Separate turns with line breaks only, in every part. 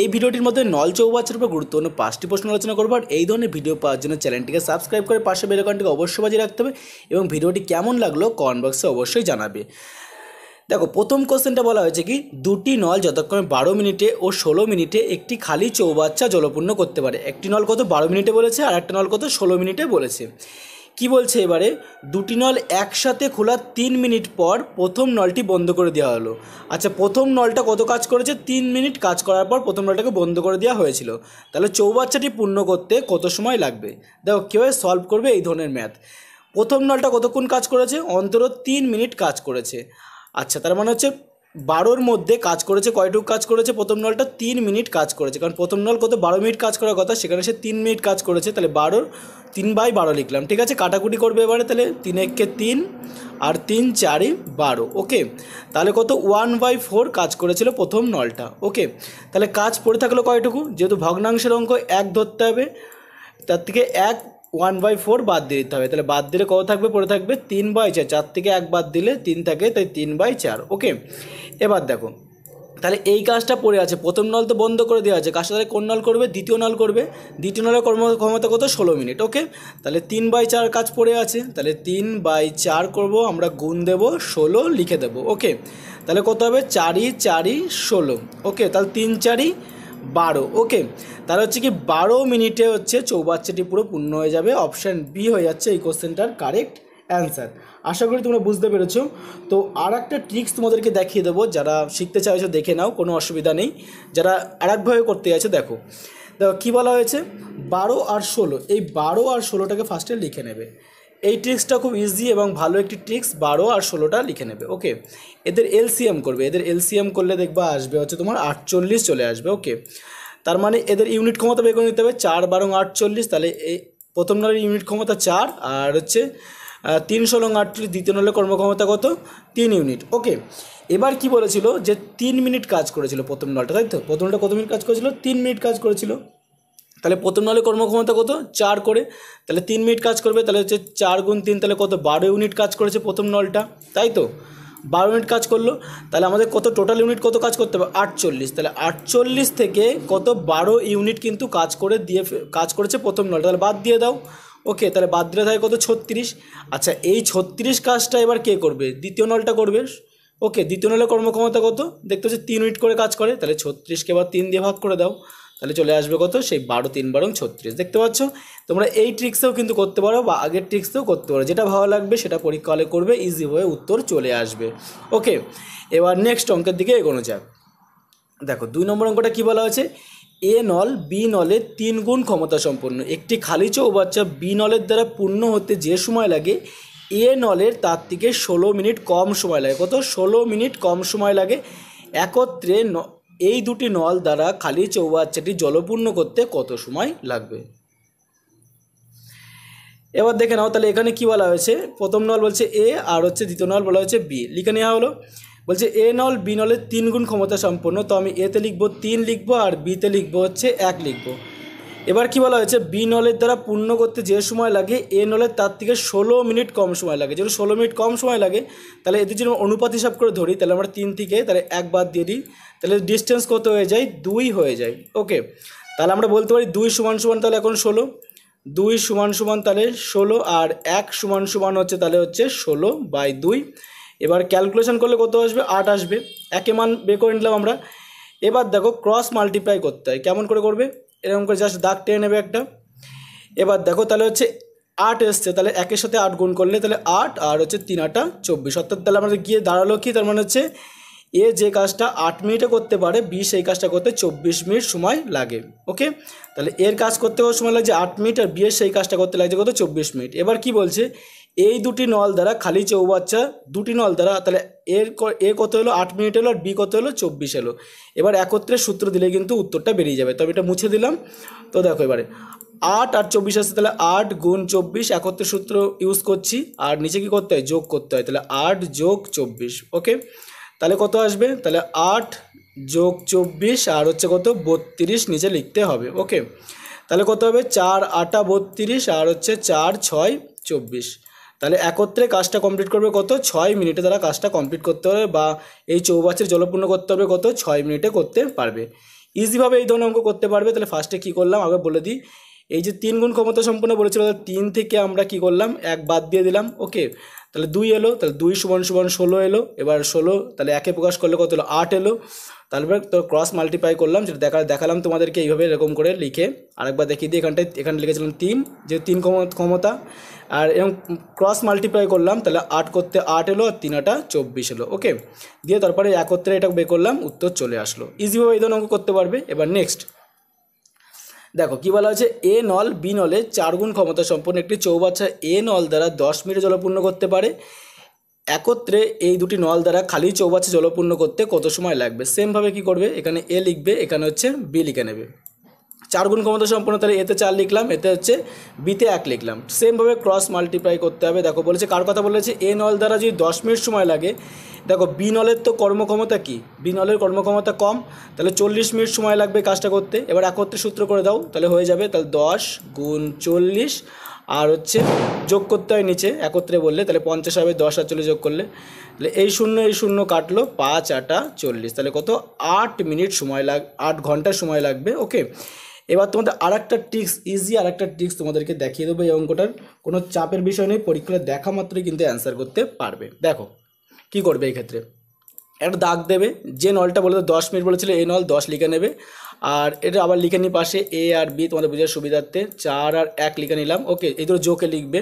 এই ভিডিওটির মধ্যে নল চৌবাচ্চার উপর গুরুত্বপূর্ণ পাঁচটি প্রশ্ন আলোচনা করবো আর এই ধরনের ভিডিও পাওয়ার জন্য চ্যানেলটিকে সাবস্ক্রাইব করে পাশে বেলকনটিকে অবশ্যই বাজিয়ে রাখতে হবে এবং ভিডিওটি কেমন লাগলো কমেন্ট বক্সে অবশ্যই জানাবে দেখো প্রথম কোশ্চেনটা বলা হয়েছে কি দুটি নল যতক্ষণে বারো মিনিটে ও ষোলো মিনিটে একটি খালি চৌবাচ্চা জলপূর্ণ করতে পারে একটি নল কত বারো মিনিটে বলেছে আর একটা নল কত ষোলো মিনিটে বলেছে কি বলছে এবারে দুটি নল একসাথে খোলার তিন মিনিট পর প্রথম নলটি বন্ধ করে দেওয়া হলো আচ্ছা প্রথম নলটা কত কাজ করেছে তিন মিনিট কাজ করার পর প্রথম নলটাকে বন্ধ করে দেওয়া হয়েছিল তাহলে চৌবাচ্চাটি পূর্ণ করতে কত সময় লাগবে দেখো কেউ সলভ করবে এই ধরনের ম্যাথ প্রথম নলটা কতক্ষণ কাজ করেছে অন্তর তিন মিনিট কাজ করেছে আচ্ছা তার মানে হচ্ছে বারোর মধ্যে কাজ করেছে কয়টুক কাজ করেছে প্রথম নলটা তিন মিনিট কাজ করেছে কারণ প্রথম নল কত বারো মিনিট কাজ করার কথা সেখানে সে তিন মিনিট কাজ করেছে তাহলে বারোর তিন বাই বারো লিখলাম ঠিক আছে কাটাকুটি করবে এবারে তাহলে তিন এককে তিন আর তিন চারি বারো ওকে তাহলে কত ওয়ান বাই ফোর কাজ করেছিল প্রথম নলটা ওকে তাহলে কাজ পড়ে থাকলো কয়টুকু যেহেতু ভগ্নাংশের অঙ্ক এক ধরতে হবে তার থেকে এক ওয়ান বাই ফোর বাদ দিয়ে দিতে হবে তাহলে বাদ দিলে কত থাকবে পড়ে থাকবে তিন বাই চার চার থেকে এক বাদ দিলে তিন থাকে তাই তিন বাই চার ওকে এবার দেখো তাহলে এই কাজটা পড়ে আছে প্রথম নল তো বন্ধ করে দেওয়া আছে কাজটা তাহলে কোন নল করবে দ্বিতীয় নল করবে দ্বিতীয় নলের কর্মক্ষমতা কত ষোলো মিনিট ওকে তাহলে তিন বাই চার কাজ পড়ে আছে তাহলে তিন বাই চার করবো আমরা গুণ দেব ষোলো লিখে দেব ওকে তাহলে কত হবে চারি চারি ষোলো ওকে তাহলে তিন চারি বারো ওকে তাহলে হচ্ছে কি বারো মিনিটে হচ্ছে চৌবাচ্চাটি পুরো পূর্ণ হয়ে যাবে অপশান বি হয়ে যাচ্ছে এই কোশ্চেনটার কারেক্ট অ্যান্সার আশা করি তোমরা বুঝতে পেরেছো তো আর একটা ট্রিক্স তোমাদেরকে দেখিয়ে দেবো যারা শিখতে চাইছো দেখে নাও কোনো অসুবিধা নেই যারা আর একভাবে করতে যাচ্ছে দেখো দেখো কী বলা হয়েছে বারো আর ষোলো এই বারো আর ষোলোটাকে ফার্স্টে লিখে নেবে এই ট্রিক্সটা খুব ইজি এবং ভালো একটি ট্রিক্স বারো আর ষোলোটা লিখে নেবে ওকে এদের এলসিএম করবে এদের এলসিএম করলে দেখবা আসবে হচ্ছে তোমার আটচল্লিশ চলে আসবে ওকে তার মানে এদের ইউনিট ক্ষমতা বের করে নিতে হবে চার বারং আটচল্লিশ তাহলে এই প্রথম নারের ইউনিট ক্ষমতা চার আর হচ্ছে তিনশো লং আটত্রিশ দ্বিতীয় নলের কর্মক্ষমতা কত তিন ইউনিট ওকে এবার কি বলেছিল যে তিন মিনিট কাজ করেছিল প্রথম নলটা তাই তো প্রথম নলটা কত মিনিট কাজ করেছিল তিন মিনিট কাজ করেছিল তাহলে প্রথম নলে কর্মক্ষমতা কত চার করে তাহলে তিন মিনিট কাজ করবে তাহলে হচ্ছে চার গুণ তিন তাহলে কত বারো ইউনিট কাজ করেছে প্রথম নলটা তাই তো বারো মিনিট কাজ করলো তাহলে আমাদের কত টোটাল ইউনিট কত কাজ করতে হবে আটচল্লিশ তাহলে আটচল্লিশ থেকে কত বারো ইউনিট কিন্তু কাজ করে দিয়ে কাজ করেছে প্রথম নলটা তাহলে বাদ দিয়ে দাও ওকে তাহলে বাদ দিলে থাকে কত ছত্রিশ আচ্ছা এই ছত্রিশ কাজটা এবার কে করবে দ্বিতীয় নলটা করবে ওকে দ্বিতীয় নলের কর্মক্ষমতা কত দেখতে হচ্ছে তিন ইউনিট করে কাজ করে তাহলে ছত্রিশকে এবার তিন দিয়ে ভাগ করে দাও তাহলে চলে আসবে কত সেই বারো তিন বারং ছত্রিশ দেখতে পাচ্ছ তোমরা এই ট্রিক্সেও কিন্তু করতে পারো বা আগের ট্রিক্সেও করতে পারো যেটা ভালো লাগবে সেটা পরীক্ষা হলে করবে ইজি হয়ে উত্তর চলে আসবে ওকে এবার নেক্সট অঙ্কের দিকে এগোনো যাক দেখো দুই নম্বর অঙ্কটা কী বলা হয়েছে এ নল বি নলের তিন গুণ ক্ষমতা সম্পন্ন একটি খালি চৌবাচ্চা বি নলের দ্বারা পূর্ণ হতে যে সময় লাগে এ নলের তার থেকে ষোলো মিনিট কম সময় লাগে কত ষোলো মিনিট কম সময় লাগে একত্রে ন এই দুটি নল দ্বারা খালি চৌবাচ্চাটি জলপূর্ণ করতে কত সময় লাগবে এবার দেখে নাও তাহলে এখানে কী বলা হয়েছে প্রথম নল বলছে এ আর হচ্ছে দ্বিতীয় নল বলা হয়েছে বি লিখে নেওয়া হলো বলছে বি নলের তিন গুণ ক্ষমতা সম্পন্ন তো আমি এতে লিখবো তিন লিখবো আর বিতে লিখবো হচ্ছে এক লিখবো এবার কি বলা হয়েছে নলের দ্বারা পূর্ণ করতে যে সময় লাগে নলের তার থেকে ষোলো মিনিট কম সময় লাগে যেহেতু ষোলো মিনিট কম সময় লাগে তাহলে এদের যদি অনুপাত হিসাব করে ধরি তাহলে আমরা তিন থেকে তাহলে এক বাদ দিয়ে দিই তাহলে ডিস্টেন্স কত হয়ে যায় দুই হয়ে যায় ওকে তাহলে আমরা বলতে পারি দুই সমান সমান তাহলে এখন ষোলো দুই সমান সমান তাহলে ষোলো আর এক সমান সমান হচ্ছে তাহলে হচ্ছে ষোলো বাই দুই এবার ক্যালকুলেশন করলে কত আসবে আট আসবে একে মান বে করে নিলাম আমরা এবার দেখো ক্রস মাল্টিপ্লাই করতে হয় কেমন করে করবে এরকম করে জাস্ট দাগ টেনে নেবে একটা এবার দেখো তাহলে হচ্ছে আট এসছে তাহলে একের সাথে আট গুণ করলে তাহলে আট আর হচ্ছে তিন আটা চব্বিশ অর্থাৎ তাহলে আমাদের গিয়ে দাঁড়ালো কি তার মানে হচ্ছে এ যে কাজটা আট মিনিটে করতে পারে বি সেই কাজটা করতে চব্বিশ মিনিট সময় লাগে ওকে তাহলে এর কাজ করতে সময় লাগছে আট মিনিট আর বিয়ের সেই কাজটা করতে লাগছে কত চব্বিশ মিনিট এবার কি বলছে এই দুটি নল দ্বারা খালি চৌবাচ্চা দুটি নল দ্বারা তাহলে এর এ কত হলো আট মিনিট হলো আর বি কত হলো চব্বিশ হলো এবার একত্রে সূত্র দিলে কিন্তু উত্তরটা বেরিয়ে যাবে তবে এটা মুছে দিলাম তো দেখো এবারে আট আর চব্বিশ আছে তাহলে আট গুণ চব্বিশ একত্রে সূত্র ইউজ করছি আর নিচে কি করতে হয় যোগ করতে হয় তাহলে আট যোগ চব্বিশ ওকে তাহলে কত আসবে তাহলে আট যোগ চব্বিশ আর হচ্ছে কত বত্রিশ নিচে লিখতে হবে ওকে তাহলে কত হবে চার আটা বত্রিশ আর হচ্ছে চার ছয় চব্বিশ তাহলে একত্রে কাজটা কমপ্লিট করবে কত ছয় মিনিটে তারা কাজটা কমপ্লিট করতে হবে বা এই চৌবাচের জলপূর্ণ করতে হবে কত ছয় মিনিটে করতে পারবে ইজিভাবে এই ধরনের অঙ্ক করতে পারবে তাহলে ফার্স্টে কী করলাম আগে বলে দিই এই যে তিন গুণ ক্ষমতা সম্পন্ন বলেছিল তিন থেকে আমরা কি করলাম এক বাদ দিয়ে দিলাম ওকে তাহলে দুই এলো তাহলে দুই সমান সমান ষোলো এলো এবার ষোলো তাহলে একে প্রকাশ করলে কত এলো আট এলো তারপর তো ক্রস মাল্টিপ্লাই করলাম যেটা দেখা দেখালাম তোমাদেরকে এইভাবে এরকম করে লিখে আরেকবার দেখিয়ে দিই এখানটায় এখানে লিখেছিলাম তিন যে তিন ক্ষমতা আর এবং ক্রস মাল্টিপ্লাই করলাম তাহলে আট করতে আট এলো আর তিন আটা চব্বিশ এলো ওকে দিয়ে তারপরে একত্রে এটা বের করলাম উত্তর চলে আসলো ইজিভাবে এই ধরনের অঙ্ক করতে পারবে এবার নেক্সট দেখো কি বলা হয়েছে এ নল বি নলে চারগুণ ক্ষমতা সম্পন্ন একটি চৌবাচ্চা এ নল দ্বারা দশ মিটার জলপূর্ণ করতে পারে একত্রে এই দুটি নল দ্বারা খালি চৌবাচ্চা জলপূর্ণ করতে কত সময় লাগবে সেমভাবে কি করবে এখানে এ লিখবে এখানে হচ্ছে বি লিখে নেবে চার গুণ ক্ষমতা সম্পন্ন তাহলে এতে চার লিখলাম এতে হচ্ছে বিতে এক লিখলাম সেমভাবে ক্রস মাল্টিপ্লাই করতে হবে দেখো বলেছে কার কথা বলেছে এ নল দ্বারা যদি দশ মিনিট সময় লাগে দেখো বিনলের তো কর্মক্ষমতা কি বিনলের কর্মক্ষমতা কম তাহলে চল্লিশ মিনিট সময় লাগবে কাজটা করতে এবার একত্রে সূত্র করে দাও তাহলে হয়ে যাবে তাহলে দশ গুণ চল্লিশ আর হচ্ছে যোগ করতে হয় নিচে একত্রে বললে তাহলে পঞ্চাশ হবে দশ আর চল্লিশ যোগ করলে তাহলে এই শূন্য এই শূন্য কাটলো পাঁচ আটা চল্লিশ তাহলে কত আট মিনিট সময় লাগ আট ঘন্টা সময় লাগবে ওকে এবার তোমাদের আর একটা ট্রিক্স ইজি আর একটা ট্রিক্স তোমাদেরকে দেখিয়ে দেবো এই অঙ্কটার কোনো চাপের বিষয় নেই পরীক্ষাটা দেখা মাত্রই কিন্তু অ্যান্সার করতে পারবে দেখো কি করবে এই ক্ষেত্রে একটা দাগ দেবে যে নলটা বলে দশ মিনিট বলেছিলো এই নল দশ লিখে নেবে আর এটা আবার লিখে নিই পাশে এ আর বি তোমাদের বুঝার সুবিধার্থে চার আর এক লিখে নিলাম ওকে এই দুটো যোগে লিখবে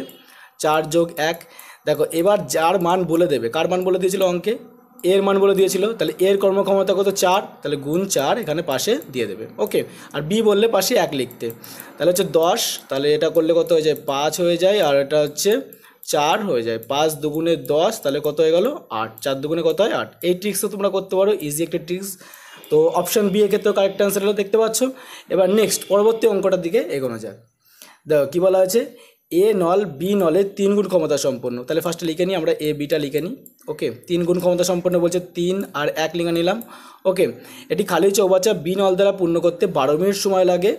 চার যোগ এক দেখো এবার যার মান বলে দেবে কার মান বলে দিয়েছিল অঙ্কে এর মান বলে দিয়েছিল তাহলে এর কর্মক্ষমতা কত চার তাহলে গুণ চার এখানে পাশে দিয়ে দেবে ওকে আর বি বললে পাশে এক লিখতে তাহলে হচ্ছে দশ তাহলে এটা করলে কত হয়ে যায় পাঁচ হয়ে যায় আর এটা হচ্ছে চার হয়ে যায় পাঁচ দুগুণে দশ তাহলে কত হয়ে গেল আট চার দুগুণে কত হয় আট এই ট্রিক্সও তোমরা করতে পারো ইজি একটা ট্রিক্স তো অপশান বি ক্ষেত্রেও কারেক্ট অ্যান্সার হলো দেখতে পাচ্ছ এবার নেক্সট পরবর্তী অঙ্কটার দিকে এগোনো যাক দেখো কী বলা হয়েছে এ নল বি নলে তিন গুণ ক্ষমতা সম্পন্ন তাহলে ফার্স্টে লিখে নিই আমরা এ বিটা লিখে নিই ওকে তিন গুণ ক্ষমতা সম্পন্ন বলছে তিন আর এক লিঙ্গা নিলাম ওকে এটি খালি চৌবাচা বি নল দ্বারা পূর্ণ করতে বারো মিনিট সময় লাগে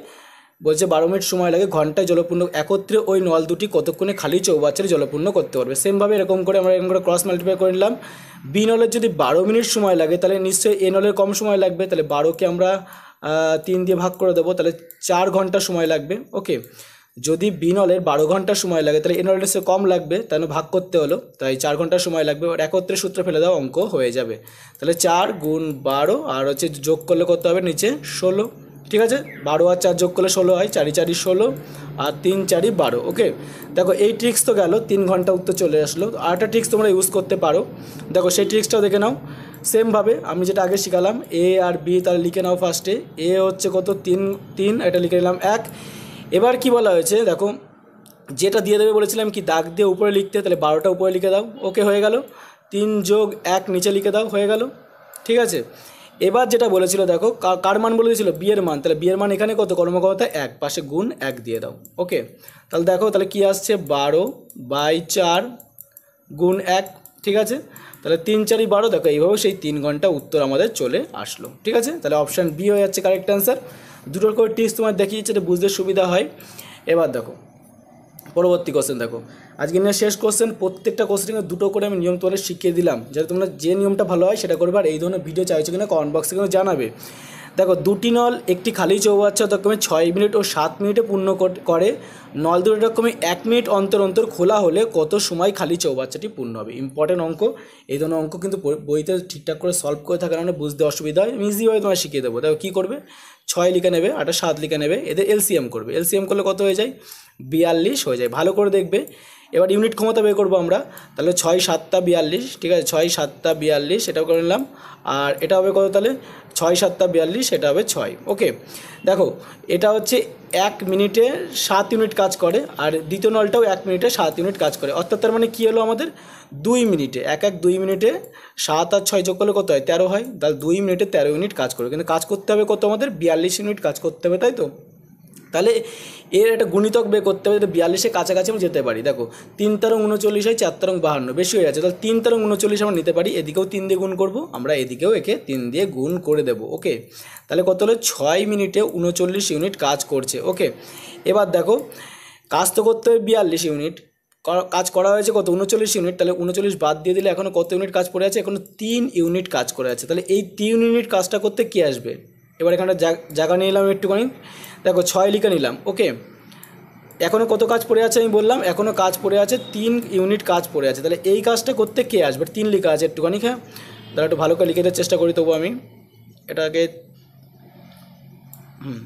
বলছে বারো মিনিট সময় লাগে ঘন্টায় জলপূর্ণ একত্রে ওই নল দুটি কতক্ষণে খালি চৌবাচ্চারে জলপূর্ণ করতে পারবে সেমভাবে এরকম করে আমরা এরকম করে ক্রস মাল্টিপ্লাই করে নিলাম বি নলের যদি বারো মিনিট সময় লাগে তাহলে নিশ্চয়ই এ নলের কম সময় লাগবে তাহলে বারোকে আমরা তিন দিয়ে ভাগ করে দেবো তাহলে চার ঘন্টা সময় লাগবে ওকে যদি বি নলের বারো ঘন্টা সময় লাগে তাহলে এ নলের সে কম লাগবে তাই ভাগ করতে হলো তাই চার ঘন্টা সময় লাগবে আর একত্রে সূত্র ফেলে দেওয়া অঙ্ক হয়ে যাবে তাহলে চার গুণ বারো আর হচ্ছে যোগ করলে করতে হবে নিচে ষোলো ঠিক আছে বারো আর চার যোগ করলে ষোলো হয় চারি চারি ষোলো আর তিন চারি বারো ওকে দেখো এই ট্রিক্স তো গেল তিন ঘন্টা উত্তর চলে আসলো আর একটা ট্রিক্স তোমরা ইউজ করতে পারো দেখো সেই ট্রিক্সটাও দেখে নাও সেমভাবে আমি যেটা আগে শিখালাম এ আর বি তাহলে লিখে নাও ফার্স্টে এ হচ্ছে কত তিন তিন এটা লিখে নিলাম এক এবার কি বলা হয়েছে দেখো যেটা দিয়ে দেবে বলেছিলাম কি দাগ দিয়ে উপরে লিখতে তাহলে বারোটা উপরে লিখে দাও ওকে হয়ে গেল তিন যোগ এক নিচে লিখে দাও হয়ে গেল ঠিক আছে এবার যেটা বলেছিল দেখো কার মান বলে দিয়েছিল বিয়ের মান তাহলে বিয়ের মান এখানে কত কর্মক্ষমতা এক পাশে গুণ এক দিয়ে দাও ওকে তাহলে দেখো তাহলে কি আসছে বারো বাই চার গুণ এক ঠিক আছে তাহলে তিন চারি বারো দেখো এইভাবে সেই তিন ঘন্টা উত্তর আমাদের চলে আসলো ঠিক আছে তাহলে অপশান বি হয়ে যাচ্ছে কারেক্ট অ্যান্সার দুটোর করে টিপস তোমার দেখিয়েছে এটা বুঝতে সুবিধা হয় এবার দেখো পরবর্তী কোশ্চেন দেখো আজকে নিয়ে শেষ কোশ্চেন প্রত্যেকটা কোশ্চেনে দুটো করে আমি নিয়ম তোমাদের শিখিয়ে দিলাম যাতে তোমরা যে নিয়মটা ভালো হয় সেটা করবে আর এই ধরনের ভিডিও চাইছো কিনা কমেন্ট বক্সে কিন্তু জানাবে দেখো দুটি নল একটি খালি চৌবাচ্চা যথাক্রমে ছয় মিনিট ও সাত মিনিটে পূর্ণ করে নল দুটো যথাক্রমে এক মিনিট অন্তর অন্তর খোলা হলে কত সময় খালি চৌবাচ্চাটি পূর্ণ হবে ইম্পর্টেন্ট অঙ্ক এই ধরনের অঙ্ক কিন্তু বইতে ঠিকঠাক করে সলভ করে থাকার কারণে বুঝতে অসুবিধা হয় আমি ইজিভাবে তোমায় শিখিয়ে দেবো দেখো কী করবে ছয় লিখে নেবে আটা সাত লিখে নেবে এদের এলসিএম করবে এলসিএম করলে কত হয়ে যায় বিয়াল্লিশ হয়ে যায় ভালো করে দেখবে এবার ইউনিট ক্ষমতা বের করবো আমরা তাহলে ছয় সাতটা বিয়াল্লিশ ঠিক আছে ছয় সাতটা বিয়াল্লিশ এটাও করে নিলাম আর এটা হবে কত তাহলে ছয় সাতটা বিয়াল্লিশ এটা হবে ছয় ওকে দেখো এটা হচ্ছে এক মিনিটে সাত ইউনিট কাজ করে আর দ্বিতীয় নলটাও এক মিনিটে সাত ইউনিট কাজ করে অর্থাৎ তার মানে কী হলো আমাদের দুই মিনিটে এক এক দুই মিনিটে সাত আর ছয় যোগ করলে কত হয় তেরো হয় তাহলে দুই মিনিটে তেরো ইউনিট কাজ করে কিন্তু কাজ করতে হবে কত আমাদের বিয়াল্লিশ ইউনিট কাজ করতে হবে তাই তো তাহলে এর একটা গুণিতক বের করতে হবে বিয়াল্লিশের কাছাকাছি আমি যেতে পারি দেখো তিন তারং উনচল্লিশ হয় চার তারং বাহান্ন বেশি হয়ে যাচ্ছে তাহলে তিন তারং উনচল্লিশ আমরা নিতে পারি এদিকেও তিন দিয়ে গুণ করব আমরা এদিকেও একে তিন দিয়ে গুণ করে দেব ওকে তাহলে কত হলো ছয় মিনিটে উনচল্লিশ ইউনিট কাজ করছে ওকে এবার দেখো কাজ তো করতে হবে বিয়াল্লিশ ইউনিট কাজ করা হয়েছে কত উনচল্লিশ ইউনিট তাহলে উনচল্লিশ বাদ দিয়ে দিলে এখনও কত ইউনিট কাজ পড়ে আছে এখনও তিন ইউনিট কাজ করে আছে তাহলে এই তিন ইউনিট কাজটা করতে কী আসবে এবার এখানটা জায়গা নিয়ে নিলাম একটুখানি দেখো ছয় লিখে নিলাম ওকে এখনও কত কাজ পড়ে আছে আমি বললাম এখনও কাজ পড়ে আছে তিন ইউনিট কাজ পড়ে আছে তাহলে এই কাজটা করতে কে আসবে তিন লিখা আছে একটুখানি হ্যাঁ তাহলে একটু ভালো করে লিখে দেওয়ার চেষ্টা করি তবু আমি এটাকে হুম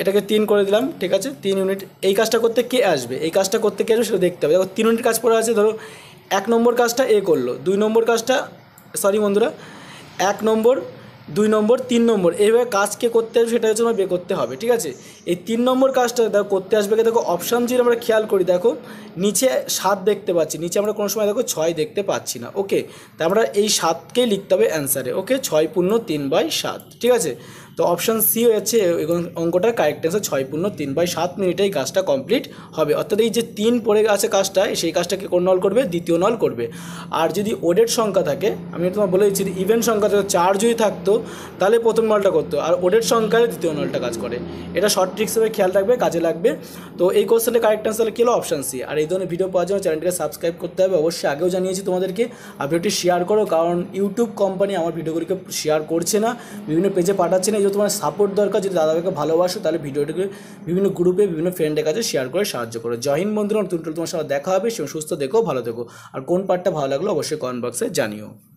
এটাকে তিন করে দিলাম ঠিক আছে তিন ইউনিট এই কাজটা করতে কে আসবে এই কাজটা করতে কে আসবে সেটা দেখতে হবে দেখো তিন ইউনিট কাজ পড়ে আছে ধরো এক নম্বর কাজটা এ করলো দুই নম্বর কাজটা সরি বন্ধুরা এক নম্বর দুই নম্বর তিন নম্বর এইভাবে কাজকে করতে আসবে সেটা হচ্ছে আমার বের করতে হবে ঠিক আছে এই তিন নম্বর কাজটা দেখো করতে আসবে দেখো অপশান যদি আমরা খেয়াল করি দেখো নিচে সাত দেখতে পাচ্ছি নিচে আমরা কোনো সময় দেখো ছয় দেখতে পাচ্ছি না ওকে তা আমরা এই সাতকেই লিখতে হবে অ্যান্সারে ওকে ছয় পূর্ণ তিন বাই সাত ঠিক আছে তো অপশান সি হচ্ছে অঙ্কটা কারেক্ট অ্যান্সার ছয় পূর্ণ তিন বাই সাত মিনিটে এই কাজটা কমপ্লিট হবে অর্থাৎ এই যে তিন পড়ে আছে কাজটা সেই কাজটাকে কোন নল করবে দ্বিতীয় নল করবে আর যদি ওডের সংখ্যা থাকে আমি তোমার বলে দিচ্ছি ইভেন্ট সংখ্যা চার যদি থাকতো তাহলে প্রথম নলটা করতো আর ওডের সংখ্যায় দ্বিতীয় নলটা কাজ করে এটা শর্ট ট্রিক্স হিসেবে খেয়াল রাখবে কাজে লাগবে তো এই কোশ্চেনের কারেক্ট অ্যান্সার কি হলো অপশান সি আর এই ধরনের ভিডিও পাওয়ার জন্য চ্যানেলটিকে সাবস্ক্রাইব করতে হবে অবশ্যই আগেও জানিয়েছি তোমাদেরকে আর ভিডিওটি শেয়ার করো কারণ ইউটিউব কোম্পানি আমার ভিডিওগুলিকে শেয়ার করছে না বিভিন্ন পেজে পাঠাচ্ছে না তোমার সাপোর্ট দরকার যদি দাদাকে ভালোবাসো তাহলে ভিডিওটিকে বিভিন্ন গ্রুপে বিভিন্ন ফ্রেন্ডের কাছে শেয়ার করে সাহায্য করো জয় হিন্দ বন্ধুরা নতুন তোমার সাথে দেখা হবে সে সুস্থ দেখো ভালো দেখো আর কোন পার্টটা ভালো লাগলো অবশ্যই কমেন্ট বক্সে জানিও